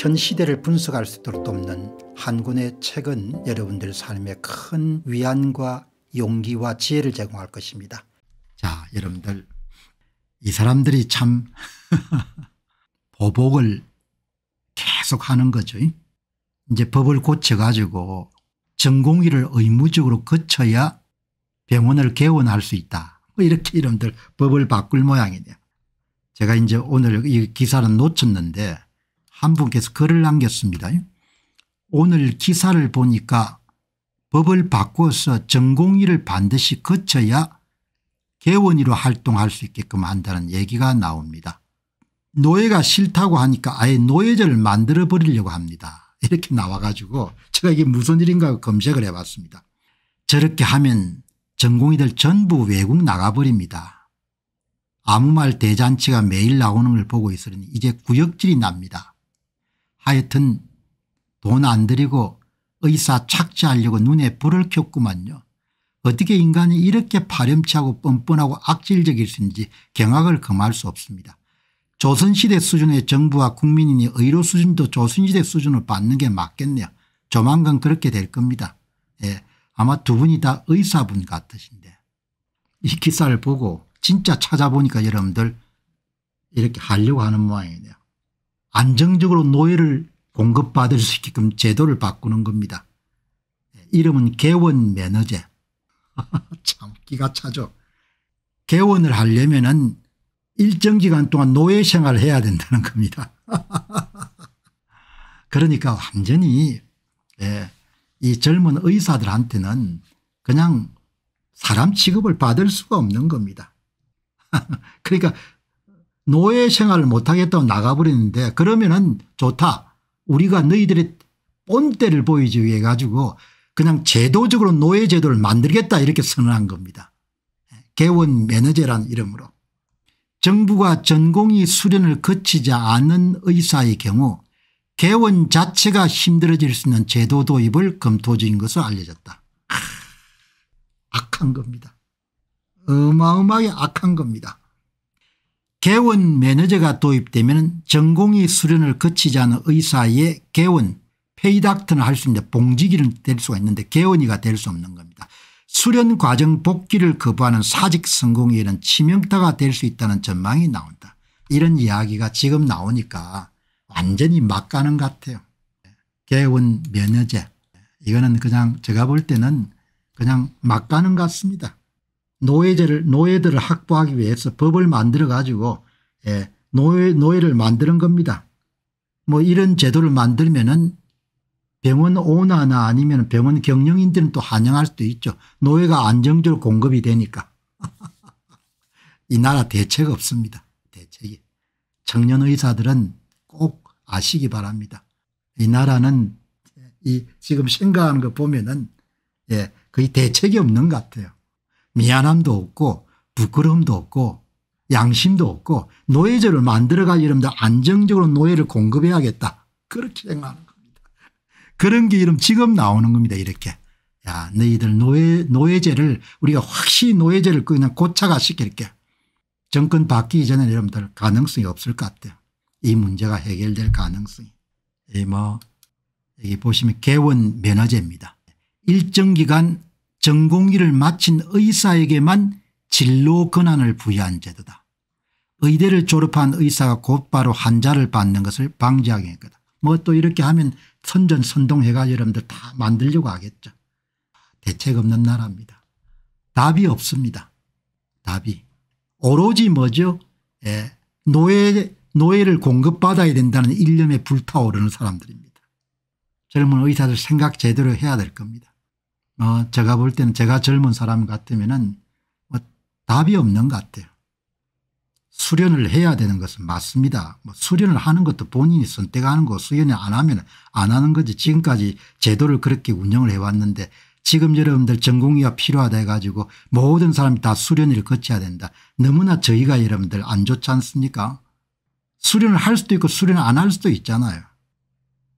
현 시대를 분석할 수 있도록 돕는 한군의 책은 여러분들 삶에 큰 위안과 용기와 지혜를 제공할 것입니다. 자 여러분들 이 사람들이 참 보복을 계속 하는 거죠. 이제 법을 고쳐가지고 전공의를 의무적으로 거쳐야 병원을 개원할 수 있다. 뭐 이렇게 이름들 법을 바꿀 모양이네요. 제가 이제 오늘 이 기사는 놓쳤는데 한 분께서 글을 남겼습니다. 오늘 기사를 보니까 법을 바꿔서 전공의를 반드시 거쳐야 개원의로 활동할 수 있게끔 한다는 얘기가 나옵니다. 노예가 싫다고 하니까 아예 노예제를 만들어 버리려고 합니다. 이렇게 나와 가지고 제가 이게 무슨 일인가 검색을 해봤습니다. 저렇게 하면 전공의들 전부 외국 나가버립니다. 아무 말 대잔치가 매일 나오는 걸 보고 있으니 이제 구역질이 납니다. 하여튼 돈 안 들이고 의사 착취하려고 눈에 불을 켰구만요. 어떻게 인간이 이렇게 파렴치하고 뻔뻔하고 악질적일 수 있는지 경악을 금할 수 없습니다. 조선시대 수준의 정부와 국민이 니 의료 수준도 조선시대 수준을 받는 게 맞겠네요. 조만간 그렇게 될 겁니다. 예, 아마 두 분이 다 의사분 같으신데 이 기사를 보고 진짜 찾아보니까 여러분들 이렇게 하려고 하는 모양이네요. 안정적으로 노예를 공급받을 수 있게끔 제도를 바꾸는 겁니다. 이름은 개원 매너제. 참 기가 차죠. 개원을 하려면 은 일정 기간 동안 노예 생활을 해야 된다는 겁니다. 그러니까 완전히 예, 이 젊은 의사들한테는 그냥 사람 취급을 받을 수가 없는 겁니다. 그러니까 노예 생활을 못하겠다고 나가버리는데 그러면은 좋다. 우리가 너희들의 본때를 보이지 위해 가지고 그냥 제도적으로 노예 제도를 만들겠다 이렇게 선언한 겁니다. 개원 매너제란 이름으로. 정부가 전공의 수련을 거치지 않은 의사의 경우 개원 자체가 힘들어질 수 있는 제도 도입을 검토 중인 것으로 알려졌다. 악한 겁니다. 어마어마하게 악한 겁니다. 개원 매니저가 도입되면 전공의 수련을 거치지 않은 의사의 개원 페이닥트는 할 수 있는데 봉직이는 될 수가 있는데 개원이가 될 수 없는 겁니다. 수련 과정 복귀를 거부하는 사직 성공에는 치명타가 될 수 있다는 전망이 나온다. 이런 이야기가 지금 나오니까 완전히 막가는 같아요. 개원 면허제 이거는 그냥 제가 볼 때는 그냥 막가는 같습니다. 노예제를 노예들을 확보하기 위해서 법을 만들어 가지고 예, 노예 노예를 만드는 겁니다. 뭐 이런 제도를 만들면은 병원 오너나 아니면 병원 경영인들은 또 한양할 수도 있죠. 노예가 안정적으로 공급이 되니까. 이 나라 대책 없습니다. 대책이. 청년 의사들은 꼭 아시기 바랍니다. 이 나라는 이 지금 생각하는 거 보면은 예, 거의 대책이 없는 것 같아요. 미안함도 없고 부끄러움도 없고 양심도 없고 노예제를 만들어가지 이름다 안정적으로 노예를 공급해야겠다. 그렇게 생각하는 겁니다. 그런 게 이름 지금 나오는 겁니다. 이렇게. 야 너희들 노예 노예제를 우리가 확실히 노예제를 그냥 고차가 시킬게. 정권 바뀌기 전에 여러분들 가능성이 없을 것 같아요. 이 문제가 해결될 가능성이. 뭐 여기 보시면 개원 면허제입니다. 일정 기간 전공의를 마친 의사에게만 진로 권한을 부여한 제도다. 의대를 졸업한 의사가 곧바로 환자를 받는 것을 방지하게 했거든뭐또 이렇게 하면 선전선동해가 여러분들 다 만들려고 하겠죠. 대책 없는 나라입니다. 답이 없습니다. 답이. 오로지 뭐죠? 예. 노예, 노예를 공급받아야 된다는 일념에 불타오르는 사람들입니다. 젊은 의사들 생각 제대로 해야 될 겁니다. 어, 제가 볼 때는 제가 젊은 사람 같으면은 뭐 답이 없는 것 같아요. 수련을 해야 되는 것은 맞습니다. 뭐 수련을 하는 것도 본인이 선택하는 거 수련을 안 하면 안 하는 거지 지금까지 제도를 그렇게 운영을 해왔는데 지금 여러분들 전공의가 필요하다 해가지고 모든 사람이 다 수련을 거쳐야 된다. 너무나 저희가 여러분들 안 좋지 않습니까 수련을 할 수도 있고 수련을 안 할 수도 있잖아요.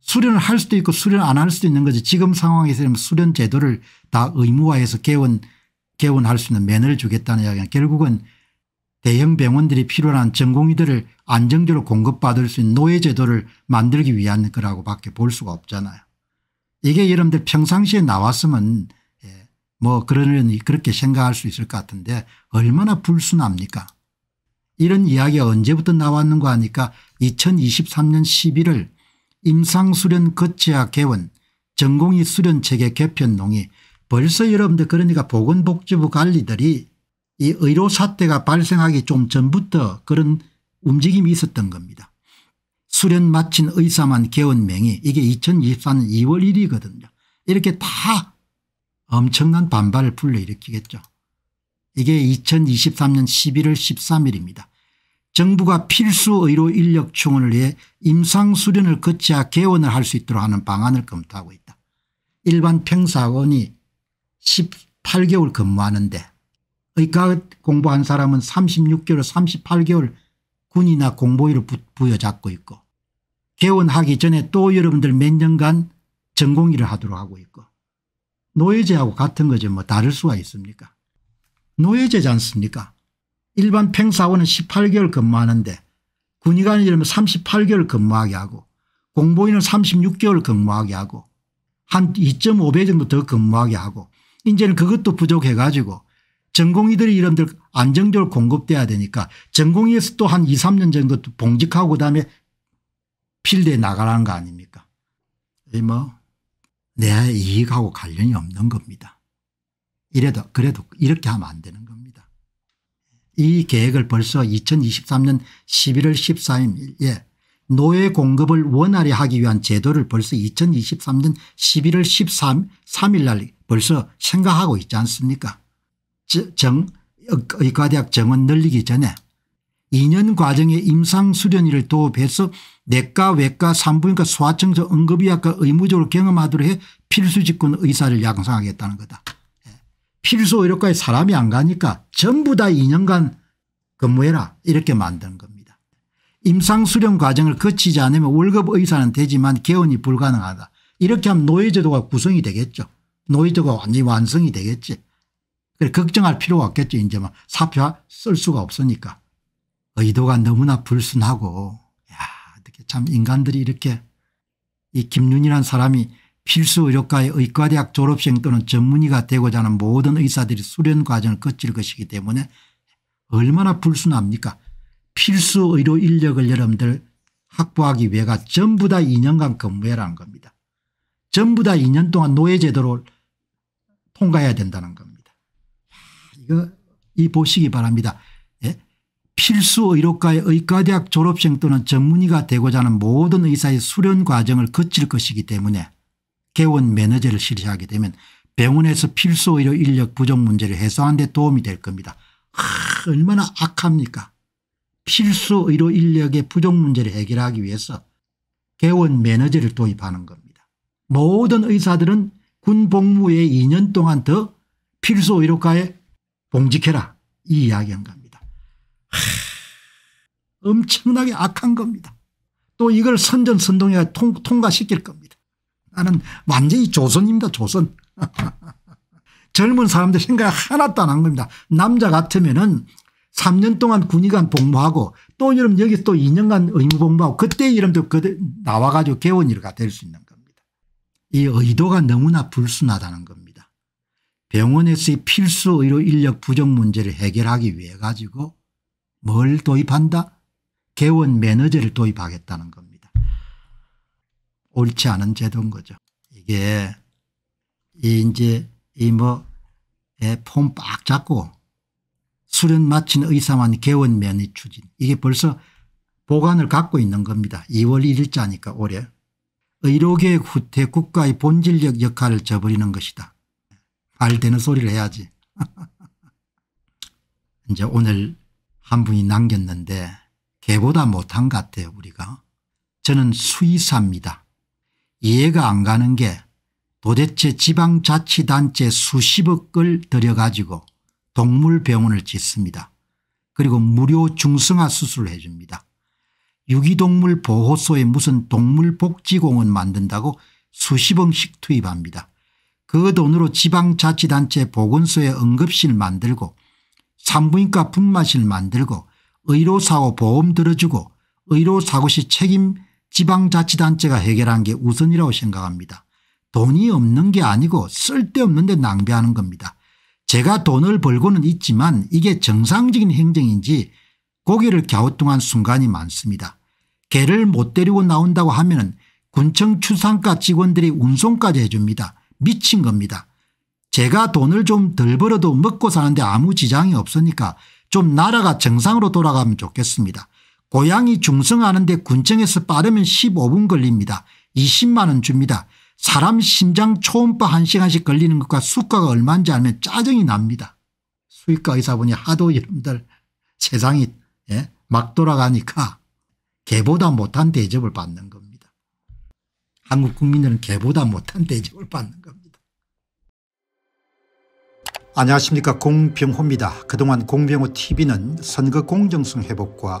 수련을 할 수도 있고 수련 안 할 수도 있는 거지 지금 상황에서는 수련 제도를 다 의무화해서 개원 개원할 수 있는 면를 주겠다는 이야기는 결국은 대형 병원들이 필요한 전공의들을 안정적으로 공급받을 수 있는 노예제도를 만들기 위한 거라고 밖에 볼 수가 없잖아요. 이게 여러분들 평상시에 나왔으면 예, 뭐그러려니 그렇게 생각할 수 있을 것 같은데 얼마나 불순합니까 이런 이야기가 언제부터 나왔는가 하니까 2023년 11월 임상수련 거치학 개원 전공의 수련체계 개편 농의 벌써 여러분들 그러니까 보건복지부 관리들이 이 의료 사태가 발생하기 좀 전부터 그런 움직임이 있었던 겁니다. 수련 마친 의사만 개원명이 이게 2024년 2월 1일이거든요. 이렇게 다 엄청난 반발을 불러일으키겠죠. 이게 2023년 11월 13일입니다. 정부가 필수 의료 인력 충원을 위해 임상 수련을 거쳐야 개원을 할 수 있도록 하는 방안을 검토하고 있다. 일반 평사원이 18개월 근무하는데 의과 공부한 사람은 36개월 38개월 군이나 공보위를 부여잡고 있고 개원하기 전에 또 여러분들 몇 년간 전공 일을 하도록 하고 있고 노예제하고 같은 거죠. 뭐 다를 수가 있습니까 노예제지 않습니까 일반 팽사원은 18개월 근무하는데 군의관이 되면 38개월 근무하게 하고 공보인은 36개월 근무하게 하고 한 2.5배 정도 더 근무하게 하고 이제는 그것도 부족해 가지고 전공의들이 이런들 안정적으로 공급돼야 되니까 전공의에서 또 한2 3년 정도 봉직하고 그다음에 필드에 나가라는 거 아닙니까 이뭐내 이익하고 관련이 없는 겁니다. 이래도 그래도 이렇게 하면 안 되는 거이 계획을 벌써 2023년 11월 14일에 노예 공급을 원활히 하기 위한 제도를 벌써 2023년 11월 13, 3일 날 벌써 생각하고 있지 않습니까 정 의과대학 정원 늘리기 전에 2년 과정에 임상 수련의를 도입해서 내과 외과 산부인과 소아청소 응급의학과 의무적으로 경험하도록 해 필수 직군 의사를 양성하겠다는 거다. 필수 의료과에 사람이 안 가니까 전부 다 2년간 근무해라 이렇게 만든 겁니다. 임상수련 과정을 거치지 않으면 월급 의사는 되지만 개원이 불가능하다. 이렇게 하면 노예제도가 구성이 되겠죠. 노예제도가 완전히 완성이 되겠지. 그래 걱정할 필요가 없겠죠. 이제 막 사표 쓸 수가 없으니까. 의도가 너무나 불순하고 야 어떻게 참 인간들이 이렇게 이 김윤이란 사람이 필수 의료과의 의과대학 졸업생 또는 전문의가 되고자 하는 모든 의사들이 수련 과정을 거칠 것이기 때문에 얼마나 불순합니까 필수 의료 인력을 여러분들 확보하기 위해가 전부 다 2년간 근무해라는 겁니다. 전부 다 2년 동안 노예제도를 통과해야 된다는 겁니다. 이거 이 보시기 바랍니다. 예? 필수 의료과의 의과대학 졸업생 또는 전문의가 되고자 하는 모든 의사의 수련 과정을 거칠 것이기 때문에 개원 매너제를 실시하게 되면 병원에서 필수 의료 인력 부족 문제를 해소하는 데 도움이 될 겁니다. 아, 얼마나 악합니까 필수 의료 인력의 부족 문제를 해결하기 위해서 개원 매너제를 도입하는 겁니다. 모든 의사들은 군 복무에 2년 동안 더 필수 의료과에 봉직해라 이 이야기한 겁니다. 하, 엄청나게 악한 겁니다. 또 이걸 선전선동에 통과시킬 겁니다. 나는 완전히 조선입니다 조선. 젊은 사람들 생각 하나도 안 한 겁니다. 남자 같으면 은 3년 동안 군의관 복무하고 또 이러면 여기서 또 2년간 의무 복무하고 그때 이름도 나와가지고 개원이가 될 수 있는 겁니다. 이 의도가 너무나 불순하다는 겁니다. 병원에서의 필수 의료 인력 부족 문제를 해결하기 위해 가지고 뭘 도입한다? 개원 매너제를 도입하겠다는 겁니다. 옳지 않은 제도인 거죠. 이게 이 이제 이뭐폼 빡 잡고 수련 마친 의사만 개원 면이 추진 이게 벌써 보관을 갖고 있는 겁니다. 2월 1일자니까 올해 의료계 후퇴 국가의 본질적 역할을 저버리는 것이다. 말 되는 소리를 해야지. 이제 오늘 한 분이 남겼는데 개보다 못한 것 같아요 우리가. 저는 수의사입니다. 이해가 안 가는 게 도대체 지방자치단체 수십억을 들여가지고 동물병원을 짓습니다. 그리고 무료 중성화 수술을 해줍니다. 유기동물 보호소에 무슨 동물복지공원 만든다고 수십억씩 투입합니다. 그 돈으로 지방자치단체 보건소에 응급실 만들고 산부인과 분마실 만들고 의료사고 보험 들어주고 의료사고 시 책임 지방자치단체가 해결한 게 우선이라고 생각합니다. 돈이 없는 게 아니고 쓸데없는데 낭비하는 겁니다. 제가 돈을 벌고는 있지만 이게 정상적인 행정인지 고개를 갸우뚱한 순간이 많습니다. 개를 못 데리고 나온다고 하면 군청 추상과 직원들이 운송까지 해줍니다. 미친 겁니다. 제가 돈을 좀 덜 벌어도 먹고 사는데 아무 지장이 없으니까 좀 나라가 정상으로 돌아가면 좋겠습니다. 고양이 중성하는데 군청에서 빠르면 15분 걸립니다. 20만 원 줍니다. 사람 심장 초음파 1시간씩 걸리는 것과 수가가 얼마인지 알면 짜증이 납니다. 수의과 의사분이 하도 여러분들 세상이 예? 막 돌아가니까 개보다 못한 대접을 받는 겁니다. 한국 국민들은 개보다 못한 대접을 받는 겁니다. 안녕하십니까 공병호입니다. 그동안 공병호 tv는 선거 공정성 회복과